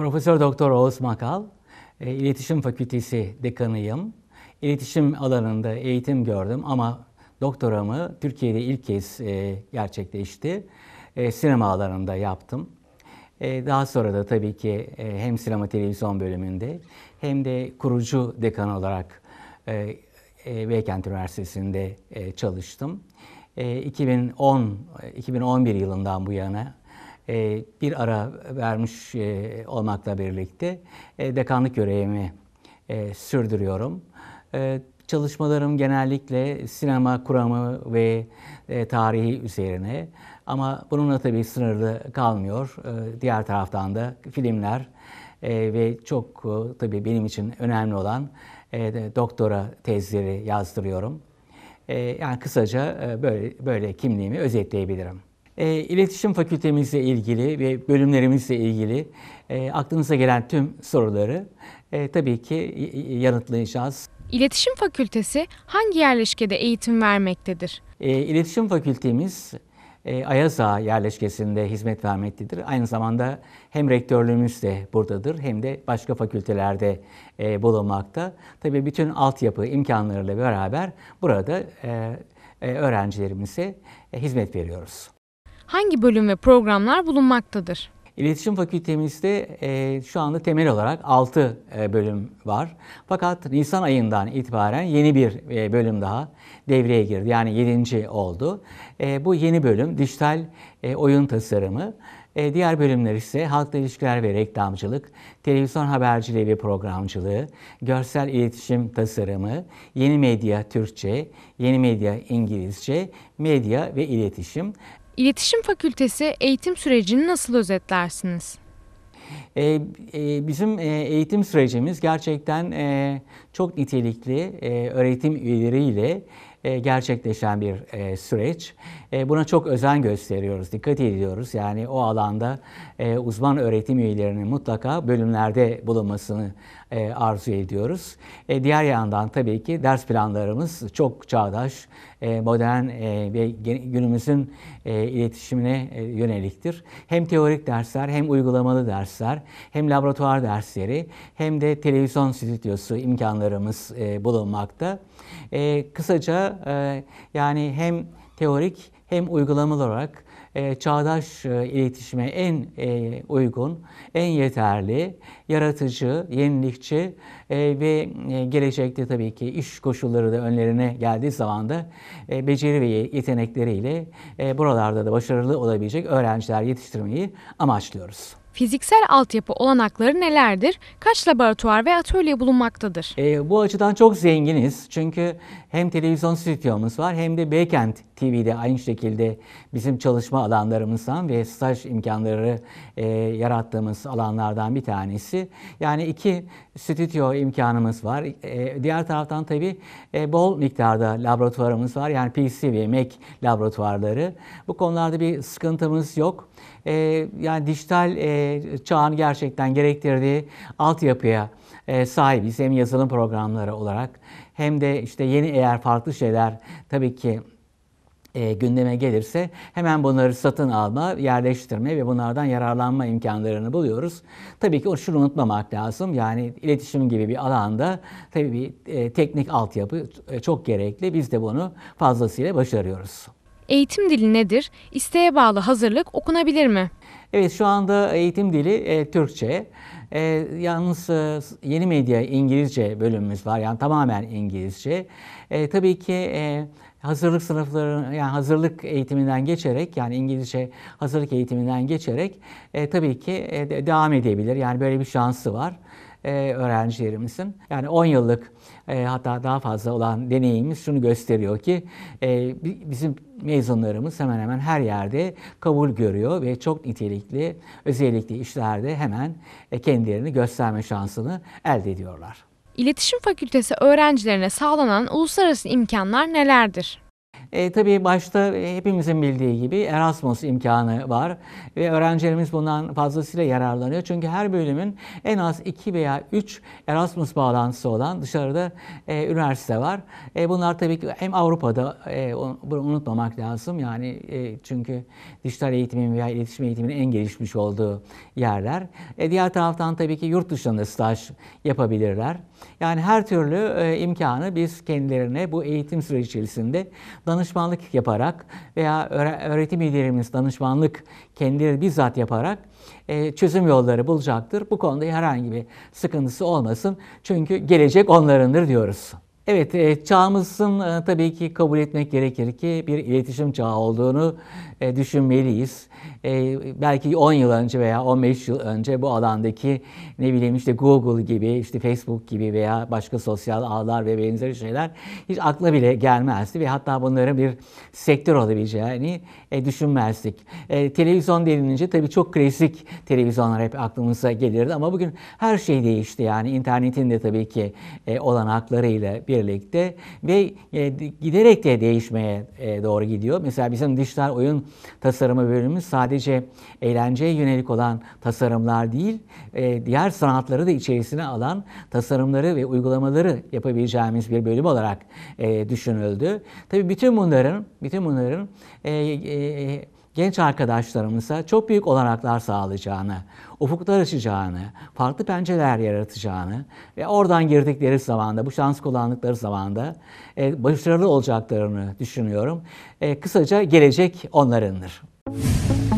Profesör Doktor Oğuz Makal, e, İletişim Fakültesi dekanıyım. İletişim alanında eğitim gördüm ama doktoramı Türkiye'de ilk kez e, gerçekleşti. E, sinema alanında yaptım. Daha sonra da tabii ki hem sinema televizyon bölümünde hem de kurucu dekan olarak Beykent Üniversitesi'nde çalıştım. 2010 2011 yılından bu yana e, bir ara vermiş e, olmakla birlikte e, dekanlık görevimi sürdürüyorum. çalışmalarım genellikle sinema kuramı ve tarihi üzerine ama bununla tabii sınırlı kalmıyor. diğer taraftan da filmler ve çok tabii benim için önemli olan doktora tezleri yazdırıyorum. yani kısaca böyle böyle kimliğimi özetleyebilirim. E, İletişim Fakültemizle ilgili ve bölümlerimizle ilgili e, aklınıza gelen tüm soruları e, tabii ki yanıtlayacağız. İletişim Fakültesi hangi yerleşkede eğitim vermektedir? E, İletişim Fakültemiz e, Ayaz yerleşkesinde hizmet vermektedir. Aynı zamanda hem rektörlüğümüz de buradadır hem de başka fakültelerde e, bulunmakta. Tabii bütün altyapı imkanlarıyla beraber burada e, e öğrencilerimize e, hizmet veriyoruz hangi bölüm ve programlar bulunmaktadır? İletişim Fakültemizde e, şu anda temel olarak 6 e, bölüm var. Fakat Nisan ayından itibaren yeni bir e, bölüm daha devreye girdi. Yani 7. oldu. E, bu yeni bölüm dijital e, oyun tasarımı. E, diğer bölümler ise halkla ilişkiler ve reklamcılık, televizyon haberciliği ve programcılığı, görsel iletişim tasarımı, yeni medya Türkçe, yeni medya İngilizce, medya ve iletişim. İletişim Fakültesi eğitim sürecini nasıl özetlersiniz? Ee, e, bizim e, eğitim sürecimiz gerçekten e, çok nitelikli öğretim üyeleriyle gerçekleşen bir süreç. buna çok özen gösteriyoruz, dikkat ediyoruz. Yani o alanda uzman öğretim üyelerinin mutlaka bölümlerde bulunmasını arzu ediyoruz. diğer yandan tabii ki ders planlarımız çok çağdaş, e, modern e, ve günümüzün e, iletişimine yöneliktir. Hem teorik dersler hem uygulamalı dersler hem laboratuvar dersleri hem de televizyon stüdyosu imkanlarımız bulunmakta. Kısaca yani hem teorik hem uygulamalı olarak e, çağdaş e, iletişime en e, uygun, en yeterli, yaratıcı, yenilikçi e, ve e, gelecekte tabii ki iş koşulları da önlerine geldiği zaman da e, beceri ve yetenekleriyle e, buralarda da başarılı olabilecek öğrenciler yetiştirmeyi amaçlıyoruz. Fiziksel altyapı olanakları nelerdir? Kaç laboratuvar ve atölye bulunmaktadır? E, bu açıdan çok zenginiz. Çünkü hem televizyon stüdyomuz var hem de Beykent TV'de aynı şekilde bizim çalışma alanlarımızdan ve staj imkanları e, yarattığımız alanlardan bir tanesi. Yani iki stüdyo imkanımız var. E, diğer taraftan tabii e, bol miktarda laboratuvarımız var. Yani PC ve Mac laboratuvarları. Bu konularda bir sıkıntımız yok e, yani dijital e, çağın gerçekten gerektirdiği altyapıya e, sahibiz. Hem yazılım programları olarak hem de işte yeni eğer farklı şeyler tabii ki e, gündeme gelirse hemen bunları satın alma, yerleştirme ve bunlardan yararlanma imkanlarını buluyoruz. Tabii ki şunu unutmamak lazım. Yani iletişim gibi bir alanda tabii bir e, teknik altyapı e, çok gerekli. Biz de bunu fazlasıyla başarıyoruz. Eğitim dili nedir? İsteğe bağlı hazırlık okunabilir mi? Evet şu anda eğitim dili e, Türkçe. E, yalnız e, yeni medya İngilizce bölümümüz var. Yani tamamen İngilizce. E, tabii ki e, hazırlık sınıfları yani hazırlık eğitiminden geçerek yani İngilizce hazırlık eğitiminden geçerek e, tabii ki e, devam edebilir. Yani böyle bir şansı var e, öğrencilerimizin. Yani 10 yıllık e, hatta daha fazla olan deneyimimiz şunu gösteriyor ki e, bizim mezunlarımız hemen hemen her yerde kabul görüyor ve çok nitelikli özellikle işlerde hemen e, kendilerini gösterme şansını elde ediyorlar. İletişim Fakültesi öğrencilerine sağlanan uluslararası imkanlar nelerdir? E, tabii başta e, hepimizin bildiği gibi Erasmus imkanı var ve öğrencilerimiz bundan fazlasıyla yararlanıyor. Çünkü her bölümün en az 2 veya 3 Erasmus bağlantısı olan dışarıda e, üniversite var. E, bunlar tabii ki hem Avrupa'da e, bunu unutmamak lazım. Yani e, çünkü dijital eğitimin veya iletişim eğitiminin en gelişmiş olduğu yerler. E, diğer taraftan tabii ki yurt dışında staj yapabilirler. Yani her türlü e, imkanı biz kendilerine bu eğitim süreci içerisinde danışmanlık yaparak veya öğretim üyelerimiz danışmanlık kendileri bizzat yaparak e, çözüm yolları bulacaktır. Bu konuda herhangi bir sıkıntısı olmasın. Çünkü gelecek onlarındır diyoruz. Evet, e, çağımızın e, tabii ki kabul etmek gerekir ki bir iletişim çağı olduğunu e, düşünmeliyiz. E, belki 10 yıl önce veya 15 yıl önce bu alandaki ne bileyim işte Google gibi, işte Facebook gibi veya başka sosyal ağlar ve benzeri şeyler hiç akla bile gelmezdi ve hatta bunların bir sektör olabileceğini e, düşünmezdik. E, televizyon denilince tabii çok klasik televizyonlar hep aklımıza gelirdi ama bugün her şey değişti yani internetin de tabii ki e, olanaklarıyla bir birlikte ve e, giderek de değişmeye e, doğru gidiyor. Mesela bizim dijital oyun tasarımı bölümümüz sadece eğlenceye yönelik olan tasarımlar değil, e, diğer sanatları da içerisine alan tasarımları ve uygulamaları yapabileceğimiz bir bölüm olarak düşünüldü. Tabii bütün bunların bütün bunların e, e, genç arkadaşlarımıza çok büyük olanaklar sağlayacağını, ufuklar açacağını, farklı pencereler yaratacağını ve oradan girdikleri zamanda, bu şans kullandıkları zamanda e, başarılı olacaklarını düşünüyorum. E, kısaca gelecek onlarındır. Müzik